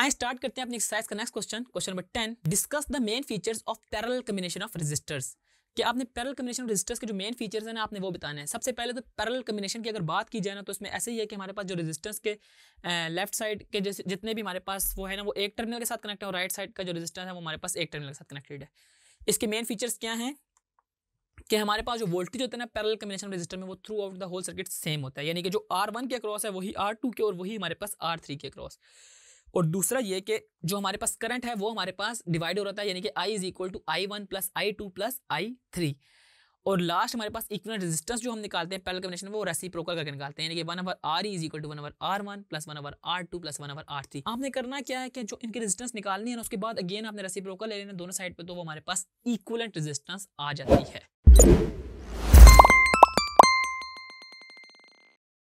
I start करते हैं अपनी एक्सरसाइज का next question question number ten discuss the main features of parallel combination of registers कि आपने पैरल कम्बिनेशन रजिस्टर्स के जो मेन फीचर्स हैं ना आपने वो बताने है सबसे पहले तो पैरल कम्बिनेशन की अगर बात की जाए ना तो इसमें ऐसे ही है कि हमारे पास जो रजिस्टर्स के लेफ्ट साइड के जैसे जितने भी हमारे पास वो है ना वो एक टर्मिनल के साथ कनेक्ट है और राइट साइड का जो रजिस्टर है वो हमारे पास एक टर्मिनल के साथ कनेक्टेड है इसके मेन फीचर्स क्या हैं कि हमारे पास जो वोल्टेज होता है ना पैरल कम्बिनेशन रजिस्टर में वो throughout the whole circuit same होता है यानी कि जो आर वन के अक्रॉस है वही आर टू के और वही हमारे पास आर थ्री के क्रॉस और दूसरा ये कि जो हमारे पास करंट है वो हमारे पास डिवाइड हो रहा था यानी कि I is equal to I one plus I two plus I three और लास्ट हमारे पास इक्वल रेजिस्टेंस जो हम निकालते हैं पहले कम्बिनेशन वो रेसी प्रोकर करके निकालते हैं यानी कि one over R is equal to one over R one plus one over R two plus one over R three आपने करना क्या है कि जो इनकी रेजिस्टेंस निकालनी है उसके बाद अगेन आपने रेसी प्रोकर ले लेना दोनों साइड पर तो वो हमारे पास इक्वलेंट रेजिस्टेंस आ जाती है